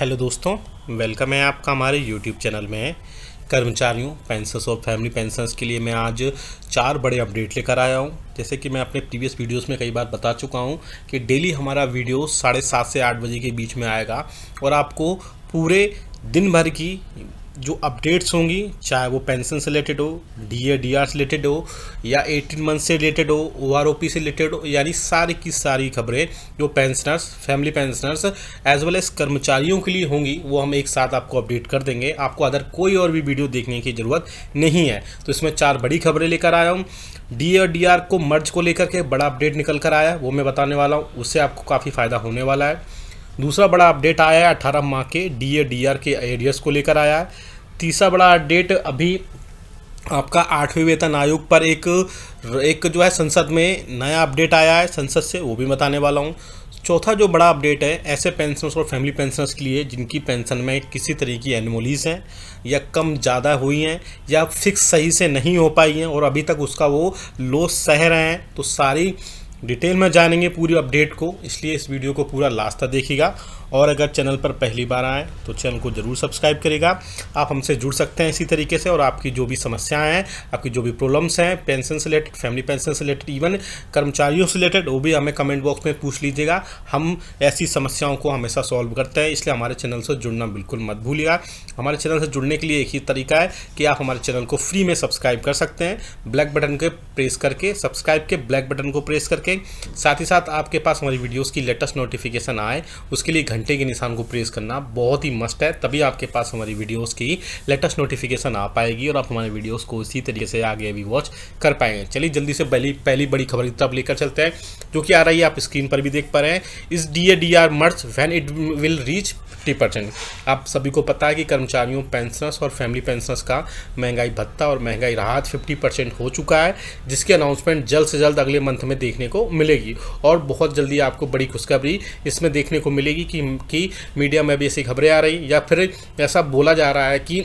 Hello दोस्तों welcome है आपका हमारे यूट्यूब चैनल में कर्मचारियों पेंशन और फैमिली पेंशनस के लिए मैं आज चार बड़े अपडेट लेकर आया हूँ जैसे कि मैं अपने प्रीवियस वीडियोस में कई बार बता चुका हूँ कि डेली हमारा वीडियो साढ़े सात से आठ बजे के बीच में आएगा और आपको पूरे दिन भर की जो अपडेट्स होंगी चाहे वो पेंशन से रिलेटेड हो डी ए डी आर से रिलेटेड हो या एटीन मंथ से रिलेटेड हो ओ आर ओ पी से रिलेटेड हो यानी सारी की सारी खबरें जो pensioners family pensioners as well as कर्मचारियों के लिए होंगी वो हम एक साथ आपको अपडेट कर देंगे आपको अदर कोई और भी वीडियो देखने की ज़रूरत नहीं है तो इसमें चार बड़ी खबरें लेकर आया हूँ डी और डी आर को मर्ज को लेकर के बड़ा अपडेट निकल कर आया वो मैं बताने वाला हूँ उससे आपको काफ़ी फ़ायदा होने वाला है दूसरा बड़ा अपडेट आया है अठारह माह के डी ए डी आर के एरियस को लेकर आया है तीसरा बड़ा अपडेट अभी आपका आठवें वेतन आयोग पर एक एक जो है संसद में नया अपडेट आया है संसद से वो भी बताने वाला हूँ चौथा जो बड़ा अपडेट है ऐसे पेंशनर्स और फैमिली पेंशनर्स के लिए जिनकी पेंशन में किसी तरह की एनमोलीज हैं या कम ज़्यादा हुई हैं या फिक्स सही से नहीं हो पाई हैं और अभी तक उसका वो लॉस सह रहे हैं तो सारी डिटेल में जानेंगे पूरी अपडेट को इसलिए इस वीडियो को पूरा लास्ट तक देखिएगा और अगर चैनल पर पहली बार आएँ तो चैनल को ज़रूर सब्सक्राइब करेगा आप हमसे जुड़ सकते हैं इसी तरीके से और आपकी जो भी समस्याएँ हैं आपकी जो भी प्रॉब्लम्स हैं पेंशन से रिलेटेड फैमिली पेंशन से रिलेटेड इवन कर्मचारियों से रिलेटेड वो भी हमें कमेंट बॉक्स में पूछ लीजिएगा हम ऐसी समस्याओं को हमेशा सॉल्व करते हैं इसलिए हमारे चैनल से जुड़ना बिल्कुल मत भूलिएगा हमारे चैनल से जुड़ने के लिए एक ही तरीका है कि आप हमारे चैनल को फ्री में सब्सक्राइब कर सकते हैं ब्लैक बटन के प्रेस करके सब्सक्राइब के ब्लैक बटन को प्रेस करके साथ ही साथ आपके पास हमारी वीडियोज़ की लेटेस्ट नोटिफिकेशन आए उसके लिए घंटे के निशान को प्रेस करना बहुत ही मस्ट है तभी आपके पास हमारी वीडियोस की लेटेस्ट नोटिफिकेशन आ पाएगी और आप हमारे वीडियोस को इसी तरीके से आगे भी वॉच कर पाएंगे चलिए जल्दी से पहली पहली बड़ी खबर की तरफ लेकर चलते हैं जो कि आ रही है आप स्क्रीन पर भी देख पा रहे हैं इस D A D R merge when it will reach fifty percent आप सभी को पता है कि कर्मचारियों पेंशनर्स और फैमिली पेंशनर्स का महंगाई भत्ता और महंगाई राहत फिफ्टी परसेंट हो चुका है जिसकी अनाउंसमेंट जल्द से जल्द अगले मंथ में देखने को मिलेगी और बहुत जल्दी आपको बड़ी खुशखबरी इसमें देखने को मिलेगी कि कि मीडिया में भी ऐसी खबरें आ रही या फिर ऐसा बोला जा रहा है कि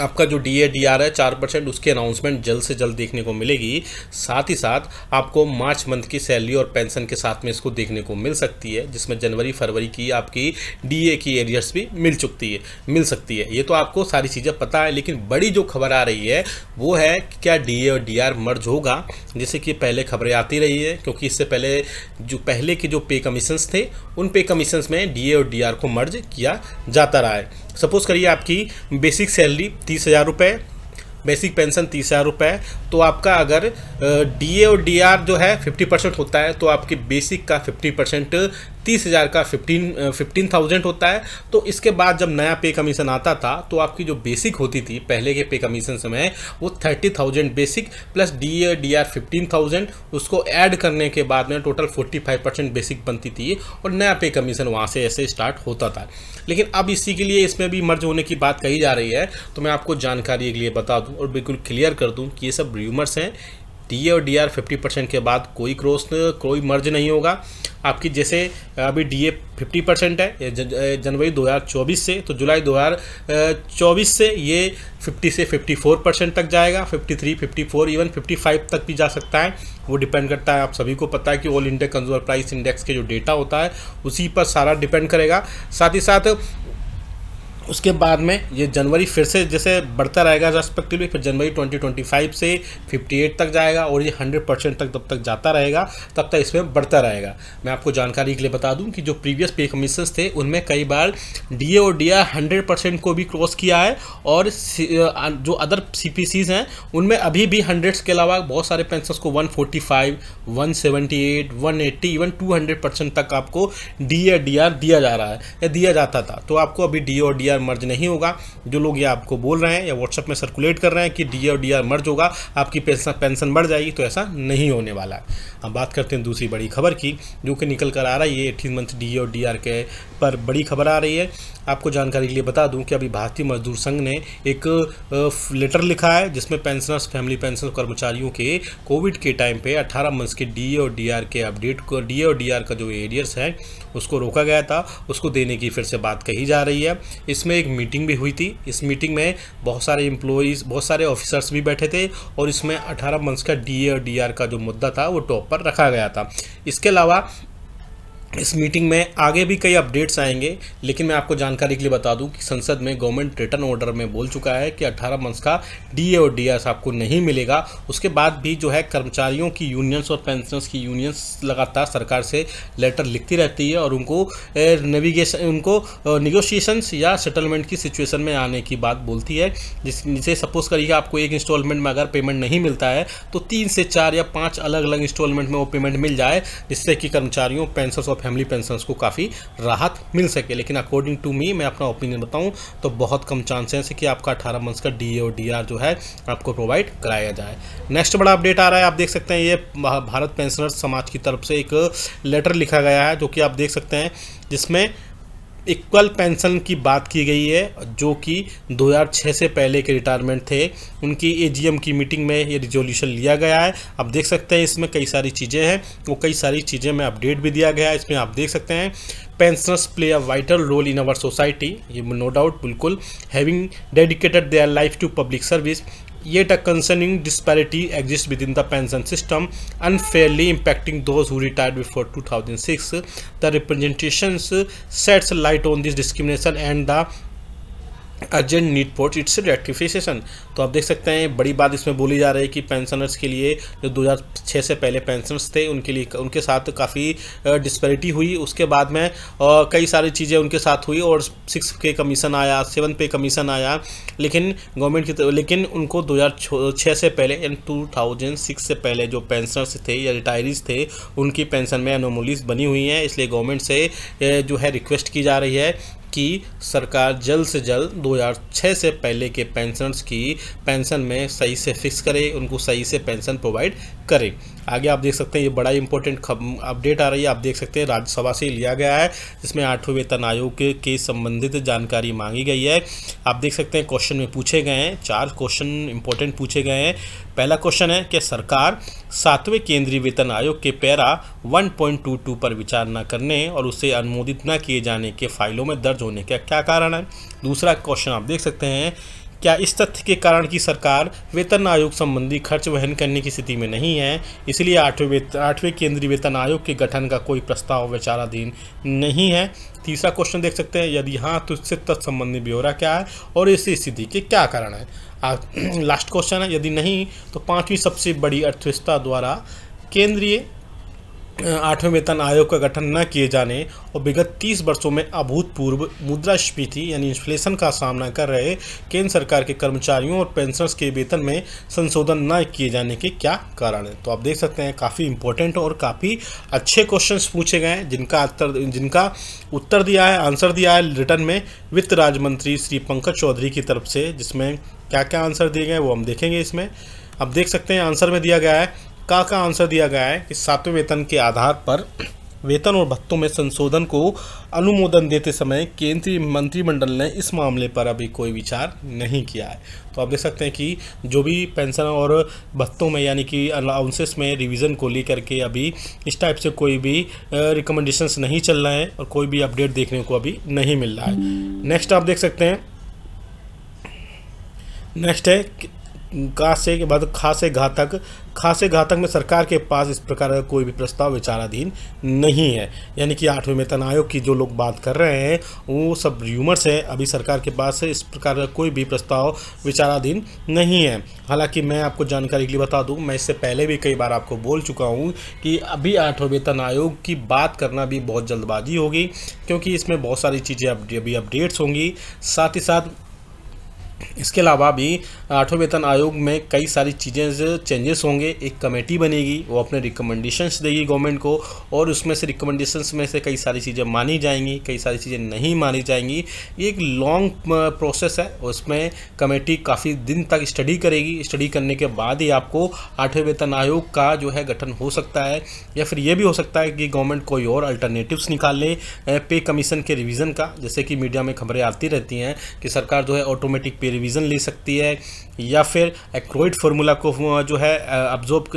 आपका जो डी ए डी आर है चार परसेंट उसकी अनाउंसमेंट जल्द से जल्द देखने को मिलेगी साथ ही साथ आपको मार्च मंथ की सैलरी और पेंशन के साथ में इसको देखने को मिल सकती है जिसमें जनवरी फरवरी की आपकी डी ए की एरियर्स भी मिल चुकती है मिल सकती है ये तो आपको सारी चीज़ें पता है लेकिन बड़ी जो खबर आ रही है वो है कि क्या डी ए और डी आर मर्ज होगा जैसे कि पहले खबरें आती रही है क्योंकि इससे पहले जो पहले के जो पे कमीशंस थे उन पे कमीशंस में डी ए और डी आर को मर्ज किया जाता रहा है सपोज़ करिए आपकी बेसिक सैलरी तीस हज़ार रुपये बेसिक पेंशन तीस हज़ार रुपये तो आपका अगर डीए और डीआर जो है फिफ्टी परसेंट होता है तो आपकी बेसिक का फिफ्टी परसेंट तीस हज़ार का फिफ्टीन फिफ्टीन थाउजेंड होता है तो इसके बाद जब नया पे कमीशन आता था तो आपकी जो बेसिक होती थी पहले के पे कमीशन समय वो thirty thousand basic plus D A D R fifteen thousand उसको ऐड करने के बाद में total forty five percent basic बनती थी और नया पे कमीशन वहाँ से ऐसे स्टार्ट होता था लेकिन अब इसी के लिए इसमें भी मर्ज होने की बात कही जा रही है तो मैं आपको जानकारी के लिए बता दूँ और बिल्कुल क्लियर कर दूँ कि ये सब र्यूमर्स हैं डी और डी आर फिफ्टी परसेंट के बाद कोई क्रोस कोई मर्ज नहीं होगा आपकी जैसे अभी डी ए फिफ्टी परसेंट है जनवरी 2024 से तो जुलाई 2024 से ये 50 से 54 परसेंट तक जाएगा 53, 54 इवन 55 तक भी जा सकता है वो डिपेंड करता है आप सभी को पता है कि All India consumer price index के जो डेटा होता है उसी पर सारा डिपेंड करेगा साथ ही साथ उसके बाद में ये जनवरी फिर से जैसे बढ़ता रहेगा रेस्पेक्टिवली फिर जनवरी 2025 से 58 तक जाएगा और ये 100 परसेंट तक तब तक जाता रहेगा तब तक इसमें बढ़ता रहेगा मैं आपको जानकारी के लिए बता दूं कि जो प्रीवियस पे कमीशन थे उनमें कई बार डी और डी हंड्रेड परसेंट को भी क्रॉस किया है और जो अदर सी हैं उनमें अभी भी हंड्रेड्स के अलावा बहुत सारे पेंशन को one forty five one seventy eight one eighty even two hundred percent तक आपको डी ए डी दिया जा रहा है या दिया जाता था तो आपको अभी डी और डी मर्ज नहीं होगा जो लोग ये आपको बोल रहे हैं या व्हाट्सएप में सर्कुलेट कर रहे हैं कि डी और मर्ज होगा आपकी पेंशन बढ़ जाएगी तो ऐसा नहीं होने वाला अब बात करते हैं दूसरी बड़ी खबर की जो कि निकल कर आ रही है एटीन मंथ डी और डी के पर बड़ी खबर आ रही है आपको जानकारी के लिए बता दूं कि अभी भारतीय मजदूर संघ ने एक लेटर लिखा है जिसमें पेंशनर्स फैमिली पेंशन कर्मचारियों के कोविड के टाइम पे 18 मंथ्स के डी और डी के अपडेट को डी और डी का जो एरियर्स है उसको रोका गया था उसको देने की फिर से बात कही जा रही है इसमें में एक मीटिंग भी हुई थी इस मीटिंग में बहुत सारे एम्प्लॉयज़ बहुत सारे ऑफिसर्स भी बैठे थे और इसमें अठारह मंथ्स का डी और डी का जो मुद्दा था वो टॉप पर रखा गया था इसके अलावा इस मीटिंग में आगे भी कई अपडेट्स आएंगे लेकिन मैं आपको जानकारी के लिए बता दूं कि संसद में गवर्नमेंट रिटर्न ऑर्डर में बोल चुका है कि 18 मंथ्स का डीए और डीएस आपको नहीं मिलेगा उसके बाद भी जो है कर्मचारियों की यूनियंस और पेंशनर्स की यूनियंस लगातार सरकार से लेटर लिखती रहती है और उनको नेविगेशन उनको निगोशिएशंस या सेटलमेंट की सिचुएसन में आने की बात बोलती है जिस जिसे सपोज करिए आपको एक इंस्टॉलमेंट में अगर पेमेंट नहीं मिलता है तो तीन से चार या पाँच अलग अलग इंस्टॉलमेंट में वो पेमेंट मिल जाए जिससे कि कर्मचारियों पेंशनर्स और फैमिली पेंशन को काफ़ी राहत मिल सके लेकिन अकॉर्डिंग टू मी मैं अपना ओपिनियन बताऊँ तो बहुत कम चांसेस है कि आपका अठारह मंथ्स का डी और डी जो है आपको प्रोवाइड कराया जाए नेक्स्ट बड़ा अपडेट आ रहा है आप देख सकते हैं ये भारत पेंशनर्स समाज की तरफ से एक लेटर लिखा गया है जो कि आप देख सकते हैं जिसमें इक्वल पेंशन की बात की गई है जो कि 2006 से पहले के रिटायरमेंट थे उनकी एजीएम की मीटिंग में ये रिजोल्यूशन लिया गया है आप देख सकते हैं इसमें कई सारी चीज़ें हैं वो कई सारी चीज़ें में अपडेट भी दिया गया है इसमें आप देख सकते हैं pensioners play a vital role in our society ये नो डाउट बिल्कुल having dedicated their life to public service Yet a concerning disparity exists within the pension system, unfairly impacting those who retired before 2006. The representations sets light on this discrimination and the urgent need for its rectification तो आप देख सकते हैं बड़ी बात इसमें बोली जा रही है कि पेंशनर्स के लिए जो 2006 से पहले पेंशनर्स थे उनके लिए उनके साथ काफ़ी डिस्पेरिटी हुई उसके बाद में कई सारी चीज़ें उनके साथ हुई और सिक्स पे कमीशन आया सेवन पे कमीशन आया लेकिन गवर्नमेंट की तो, लेकिन उनको दो से पहले यानी टू से पहले जो पेंशनर्स थे या रिटायरीज थे उनकी पेंशन में एनोमोलीस बनी हुई हैं इसलिए गवर्नमेंट से जो है रिक्वेस्ट की जा रही है कि सरकार जल्द से जल्द 2006 से पहले के पेंशनर्स की पेंशन में सही से फिक्स करे उनको सही से पेंशन प्रोवाइड करें आगे आप देख सकते हैं ये बड़ा इंपॉर्टेंट अपडेट आ रही है आप देख सकते हैं राज्यसभा से लिया गया है जिसमें आठवें वेतन आयोग के, के संबंधित जानकारी मांगी गई है आप देख सकते हैं क्वेश्चन में पूछे गए हैं चार क्वेश्चन इंपॉर्टेंट पूछे गए हैं पहला क्वेश्चन है कि सरकार सातवें केंद्रीय वेतन आयोग के पैरा 1.22 पर विचार न करने और उसे अनुमोदित न किए जाने के फाइलों में दर्ज होने का क्या कारण है दूसरा क्वेश्चन आप देख सकते हैं क्या इस तथ्य के कारण कि सरकार वेतन आयोग संबंधी खर्च वहन करने की स्थिति में नहीं है इसलिए आठवें आठवें केंद्रीय वेतन आयोग के गठन का कोई प्रस्ताव विचाराधीन नहीं है तीसरा क्वेश्चन देख सकते हैं यदि हाँ तो इससे तत्संबंधी ब्यौरा क्या है और इस स्थिति के क्या कारण है लास्ट क्वेश्चन है यदि नहीं तो पाँचवीं सबसे बड़ी अर्थव्यवस्था द्वारा केंद्रीय आठवें वेतन आयोग का गठन न किए जाने और विगत 30 वर्षों में अभूतपूर्व मुद्रास्फीति यानी इन्फ्लेशन का सामना कर रहे केंद्र सरकार के कर्मचारियों और पेंशनर्स के वेतन में संशोधन न किए जाने के क्या कारण है तो आप देख सकते हैं काफ़ी इंपॉर्टेंट और काफ़ी अच्छे क्वेश्चंस पूछे गए हैं जिनका उत्तर जिनका उत्तर दिया है आंसर दिया है रिटर्न में वित्त राज्य मंत्री श्री पंकज चौधरी की तरफ से जिसमें क्या क्या आंसर दिए गए वो हम देखेंगे इसमें आप देख सकते हैं आंसर में दिया गया है का का आंसर दिया गया है कि सातवें वेतन के आधार पर वेतन और भत्तों में संशोधन को अनुमोदन देते समय केंद्रीय मंत्रिमंडल ने इस मामले पर अभी कोई विचार नहीं किया है तो आप देख सकते हैं कि जो भी पेंशन और भत्तों में यानी कि अलाउंसेस में रिवीजन को लेकर के अभी इस टाइप से कोई भी रिकमेंडेशंस नहीं चल रहे हैं और कोई भी अपडेट देखने को अभी नहीं मिल रहा है नेक्स्ट आप देख सकते हैं नेक्स्ट है का से के बाद खासे घातक खासे घातक में सरकार के पास इस प्रकार का कोई भी प्रस्ताव विचाराधीन नहीं है यानी कि आठवें वेतन आयोग की जो लोग बात कर रहे हैं वो सब र्यूमर्स हैं अभी सरकार के पास इस प्रकार का कोई भी प्रस्ताव विचाराधीन नहीं है हालांकि मैं आपको जानकारी के लिए बता दूँ मैं इससे पहले भी कई बार आपको बोल चुका हूँ कि अभी आठवें वेतन आयोग की बात करना भी बहुत जल्दबाजी होगी क्योंकि इसमें बहुत सारी चीज़ें अभी अपडेट्स होंगी साथ ही साथ इसके अलावा भी आठवें वेतन आयोग में कई सारी चीज़ें चेंजेस होंगे एक कमेटी बनेगी वो अपने रिकमेंडेशंस देगी गवर्नमेंट को और उसमें से रिकमेंडेशंस में से कई सारी चीज़ें मानी जाएंगी कई सारी चीज़ें नहीं मानी जाएंगी ये एक लॉन्ग प्रोसेस है उसमें कमेटी काफ़ी दिन तक स्टडी करेगी स्टडी करने के बाद ही आपको आठवें वेतन आयोग का जो है गठन हो सकता है या फिर ये भी हो सकता है कि गवर्नमेंट कोई और अल्टरनेटिव्स निकाल ले पे कमीशन के रिविज़न का जैसे कि मीडिया में खबरें आती रहती हैं कि सरकार जो है ऑटोमेटिक पे लिए रिवीजन ले सकती है या फिर एक्रोइड फार्मूला को जो है अब्जॉर्ब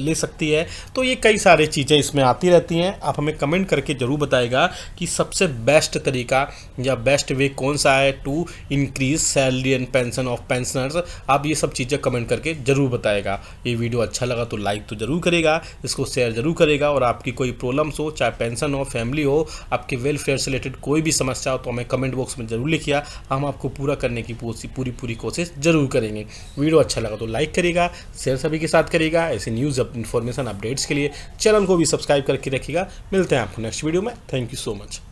ले सकती है तो ये कई सारी चीज़ें इसमें आती रहती हैं आप हमें कमेंट करके ज़रूर बताएगा कि सबसे बेस्ट तरीका या बेस्ट वे कौन सा है to increase salary and pension of pensioners आप ये सब चीज़ें कमेंट करके ज़रूर बताएगा ये वीडियो अच्छा लगा तो लाइक तो ज़रूर करेगा इसको शेयर ज़रूर करेगा और आपकी कोई प्रॉब्लम्स हो चाहे पेंशन हो फैमिली हो आपके वेलफेयर से रिलेटेड कोई भी समस्या हो तो हमें कमेंट बॉक्स में ज़रूर लिखिए हम आपको पूरा करने की की पूरी पूरी पूरी कोशिश जरूर करेंगे वीडियो अच्छा लगा तो लाइक करेगा शेयर सभी के साथ करेगा ऐसे न्यूज़ इन्फॉर्मेशन अपडेट्स के लिए चैनल को भी सब्सक्राइब करके रखिएगा मिलते हैं आपको नेक्स्ट वीडियो में थैंक यू सो मच